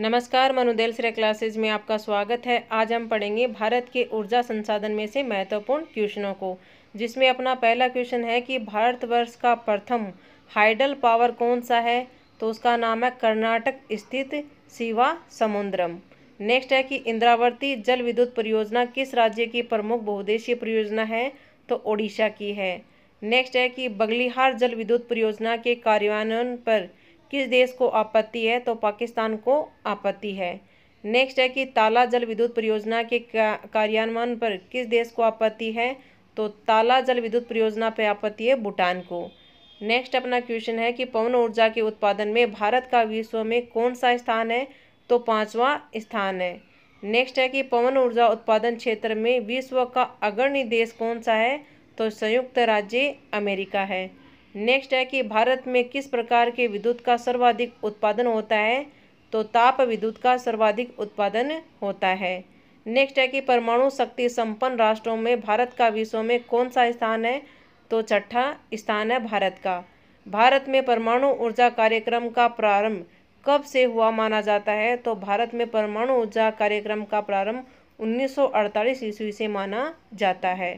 नमस्कार मनुदेलसरे क्लासेज में आपका स्वागत है आज हम पढ़ेंगे भारत के ऊर्जा संसाधन में से महत्वपूर्ण क्वेश्चनों को जिसमें अपना पहला क्वेश्चन है कि भारतवर्ष का प्रथम हाइडल पावर कौन सा है तो उसका नाम है कर्नाटक स्थित सिवा समुद्रम नेक्स्ट है कि इंद्रावर्ती जल विद्युत परियोजना किस राज्य की प्रमुख बहुद्देशीय परियोजना है तो ओडिशा की है नेक्स्ट है कि बगलिहार जल विद्युत परियोजना के कार्यान्वयन पर किस देश को आपत्ति है तो पाकिस्तान को आपत्ति है नेक्स्ट है कि ताला जल विद्युत परियोजना के कार्यान्वयन पर किस देश को आपत्ति है तो ताला जल विद्युत परियोजना पर आपत्ति है भूटान को नेक्स्ट अपना क्वेश्चन है कि पवन ऊर्जा के उत्पादन में भारत का विश्व में कौन सा स्थान है तो पाँचवा स्थान है नेक्स्ट है कि पवन ऊर्जा उत्पादन क्षेत्र में विश्व का अग्रणी देश कौन सा है तो संयुक्त राज्य अमेरिका है नेक्स्ट है कि भारत में किस प्रकार के विद्युत का सर्वाधिक उत्पादन होता है तो ताप विद्युत का सर्वाधिक उत्पादन होता है नेक्स्ट है कि परमाणु शक्ति संपन्न राष्ट्रों में भारत का विश्व में कौन सा स्थान है तो छठा स्थान है भारत का भारत में परमाणु ऊर्जा कार्यक्रम का प्रारंभ कब से हुआ माना जाता है तो भारत में परमाणु ऊर्जा कार्यक्रम का प्रारंभ 1948 ईस्वी से माना जाता है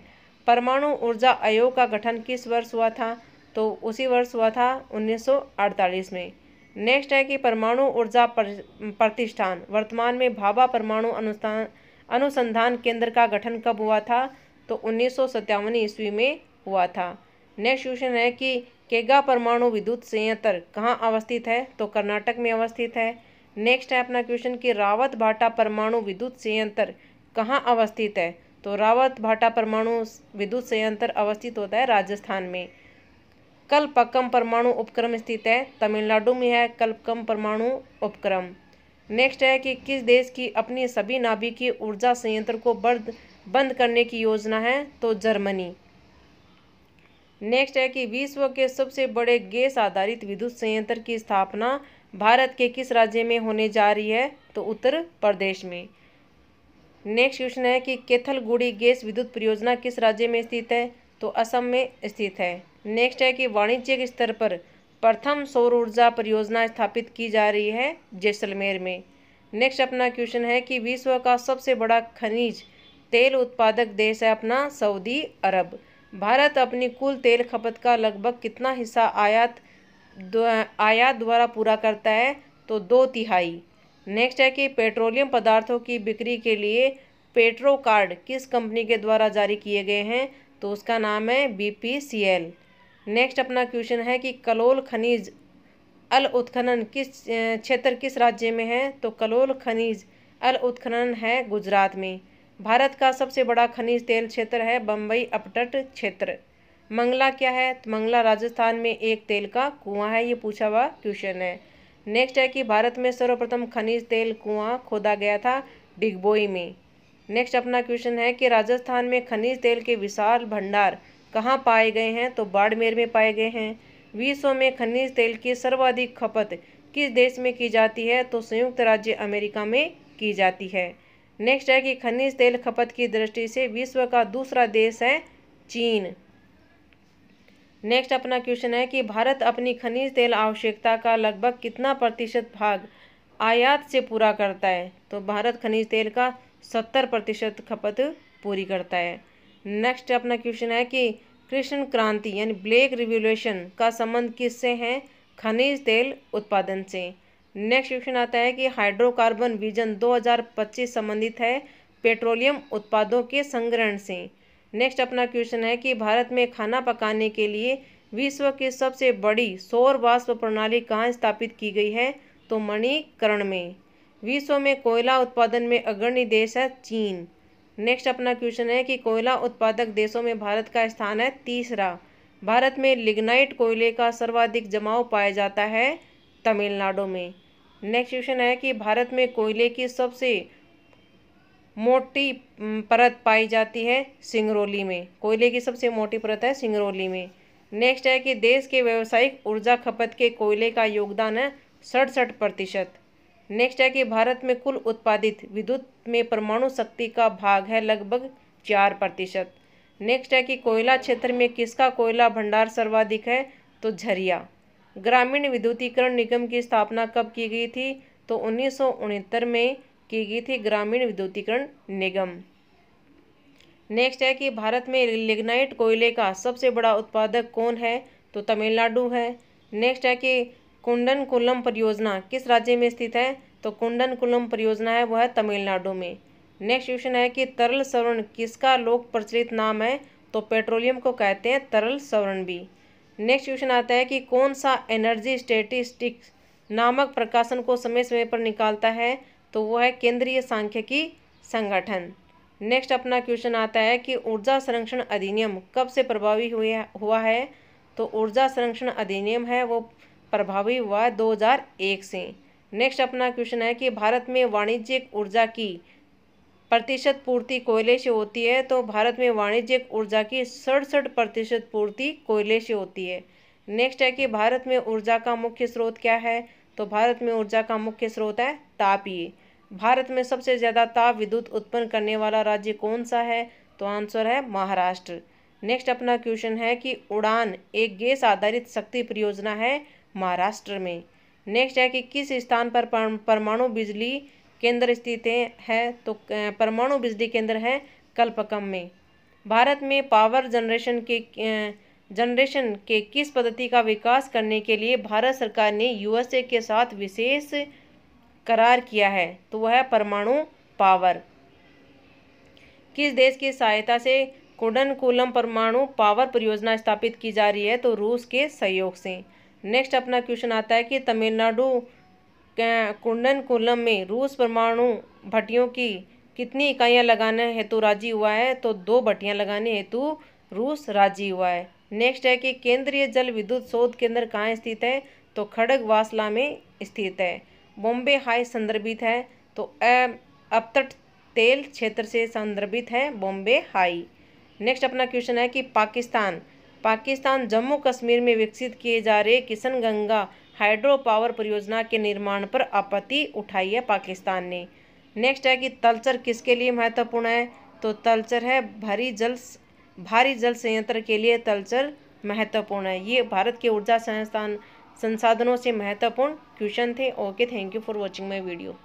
परमाणु ऊर्जा आयोग का गठन किस वर्ष हुआ था तो उसी वर्ष हुआ था 1948 में नेक्स्ट है कि परमाणु ऊर्जा प्रतिष्ठान वर्तमान में भाभा परमाणु अनुस्थान अनुसंधान केंद्र का गठन कब हुआ था तो उन्नीस ईस्वी में हुआ था नेक्स्ट क्वेश्चन है कि केगा परमाणु विद्युत संयंत्र कहाँ अवस्थित है तो कर्नाटक में अवस्थित है नेक्स्ट है अपना क्वेश्चन कि रावत भाटा परमाणु विद्युत संयंत्र कहाँ अवस्थित है तो रावत भाटा परमाणु विद्युत संयंत्र अवस्थित होता है राजस्थान में कल्पकम परमाणु उपक्रम स्थित है तमिलनाडु में है कल्पकम परमाणु उपक्रम नेक्स्ट है कि किस देश की अपनी सभी नाभिकीय ऊर्जा संयंत्र को बर्द बंद करने की योजना है तो जर्मनी नेक्स्ट है कि विश्व के सबसे बड़े गैस आधारित विद्युत संयंत्र की स्थापना भारत के किस राज्य में होने जा रही है तो उत्तर प्रदेश में नेक्स्ट क्वेश्चन है कि केथलगुड़ी गैस विद्युत परियोजना किस राज्य में स्थित है तो असम में स्थित है नेक्स्ट है कि वाणिज्यिक स्तर पर प्रथम सौर ऊर्जा परियोजना स्थापित की जा रही है जैसलमेर में नेक्स्ट अपना क्वेश्चन है कि विश्व का सबसे बड़ा खनिज तेल उत्पादक देश है अपना सऊदी अरब भारत अपनी कुल तेल खपत का लगभग कितना हिस्सा आयात आयात द्वारा पूरा करता है तो दो तिहाई नेक्स्ट है कि पेट्रोलियम पदार्थों की बिक्री के लिए पेट्रो कार्ड किस कंपनी के द्वारा जारी किए गए हैं तो उसका नाम है B P C L next अपना क्वेश्चन है कि कलोल खनिज अल उत्खनन किस क्षेत्र किस राज्य में है तो कलोल खनिज अल उत्खनन है गुजरात में भारत का सबसे बड़ा खनिज तेल क्षेत्र है बम्बई अपटट क्षेत्र मंगला क्या है तो मंगला राजस्थान में एक तेल का कुआं है ये पूछा हुआ क्वेश्चन है नेक्स्ट है कि भारत में सर्वप्रथम खनिज तेल कुआं खोदा गया था डिगबोई में नेक्स्ट अपना क्वेश्चन है कि राजस्थान में खनिज तेल के विशाल भंडार कहाँ पाए गए हैं तो बाड़मेर में पाए गए हैं विश्व में खनिज तेल की सर्वाधिक खपत किस देश में की जाती है तो संयुक्त राज्य अमेरिका में की जाती है नेक्स्ट है कि खनिज तेल खपत की दृष्टि से विश्व का दूसरा देश है चीन नेक्स्ट अपना क्वेश्चन है कि भारत अपनी खनिज तेल आवश्यकता का लगभग कितना प्रतिशत भाग आयात से पूरा करता है तो भारत खनिज तेल का सत्तर प्रतिशत खपत पूरी करता है नेक्स्ट अपना क्वेश्चन है कि कृष्ण क्रांति यानी ब्लैक रिवोल्यूशन का संबंध किससे है खनिज तेल उत्पादन से नेक्स्ट क्वेश्चन आता है कि हाइड्रोकार्बन विजन 2025 संबंधित है पेट्रोलियम उत्पादों के संग्रहण से नेक्स्ट अपना क्वेश्चन है कि भारत में खाना पकाने के लिए विश्व की सबसे बड़ी सौर वाष्प प्रणाली कहाँ स्थापित की गई है तो मणिकरण में विश्व में कोयला उत्पादन में अग्रणी देश है चीन नेक्स्ट अपना क्वेश्चन है कि कोयला उत्पादक देशों में भारत का स्थान है तीसरा भारत में लिग्नाइट कोयले का सर्वाधिक जमाव पाया जाता है तमिलनाडु में नेक्स्ट क्वेश्चन है कि भारत में कोयले की सबसे मोटी परत पाई जाती है सिंगरौली में कोयले की सबसे मोटी परत है सिंगरौली में नेक्स्ट है कि देश के व्यावसायिक ऊर्जा खपत के कोयले का योगदान है सड़सठ प्रतिशत नेक्स्ट है कि भारत में कुल उत्पादित विद्युत में परमाणु शक्ति का भाग है लगभग चार प्रतिशत नेक्स्ट है कि कोयला क्षेत्र में किसका कोयला भंडार सर्वाधिक है तो झरिया ग्रामीण विद्युतीकरण निगम की स्थापना कब की गई थी तो उन्नीस में की गई थी ग्रामीण विद्युतीकरण निगम नेक्स्ट है कि भारत में लिग्नाइट कोयले का सबसे बड़ा उत्पादक कौन है तो तमिलनाडु है नेक्स्ट है कि कुंडन कुलम परियोजना किस राज्य में स्थित है तो कुंडन कुलम परियोजना है वह है तमिलनाडु में नेक्स्ट क्वेश्चन है कि तरल सवर्ण किसका लोक प्रचलित नाम है तो पेट्रोलियम को कहते हैं तरल सवर्ण भी नेक्स्ट क्वेश्चन आता है कि कौन सा एनर्जी स्टेटिस्टिक्स नामक प्रकाशन को समय समय पर निकालता है तो वो है केंद्रीय सांख्यिकी संगठन नेक्स्ट अपना क्वेश्चन आता है कि ऊर्जा संरक्षण अधिनियम कब से प्रभावी हुए हुआ है तो ऊर्जा संरक्षण अधिनियम है वो प्रभावी हुआ एक से नेक्स्ट अपना क्वेश्चन है कि भारत में वाणिज्यिक ऊर्जा की प्रतिशत पूर्ति कोयले से होती है तो भारत में वाणिज्यिक ऊर्जा की सड़सठ प्रतिशत पूर्ति कोयले से होती है नेक्स्ट है कि भारत में ऊर्जा का मुख्य स्रोत क्या है तो भारत में ऊर्जा का मुख्य स्रोत है तापीय भारत में सबसे ज़्यादा ताप विद्युत उत्पन्न करने वाला राज्य कौन सा है तो आंसर है महाराष्ट्र नेक्स्ट अपना क्वेश्चन है कि उड़ान एक गैस आधारित शक्ति परियोजना है महाराष्ट्र में नेक्स्ट है कि किस स्थान पर परमाणु बिजली केंद्र स्थित है तो परमाणु बिजली केंद्र है कल्पकम में भारत में पावर जनरेशन के जनरेशन के किस पद्धति का विकास करने के लिए भारत सरकार ने यूएसए के साथ विशेष करार किया है तो वह है परमाणु पावर किस देश की सहायता से कुडनकुलम परमाणु पावर परियोजना स्थापित की जा रही है तो रूस के सहयोग से नेक्स्ट अपना क्वेश्चन आता है कि तमिलनाडु कुंडनकुलम में रूस परमाणु भट्टियों की कितनी इकाइयां लगाने हेतु राजी हुआ है तो दो भट्टियां लगाने हेतु रूस राजी हुआ है नेक्स्ट है कि केंद्रीय जल विद्युत शोध केंद्र कहाँ स्थित है तो खड़ग वासला में स्थित है बॉम्बे हाई संदर्भित है तो अपतट तेल क्षेत्र से संदर्भित है बॉम्बे हाई नेक्स्ट अपना क्वेश्चन है कि पाकिस्तान पाकिस्तान जम्मू कश्मीर में विकसित किए जा रहे किशन गंगा हाइड्रो पावर परियोजना के निर्माण पर आपत्ति उठाई है पाकिस्तान ने नेक्स्ट है कि तलचर किसके लिए महत्वपूर्ण है तो तलचर है भारी जल भारी जल संयंत्र के लिए तलचर महत्वपूर्ण है ये भारत के ऊर्जा संस्थान संसाधनों से महत्वपूर्ण क्वेश्चन थे okay thank you for watching my video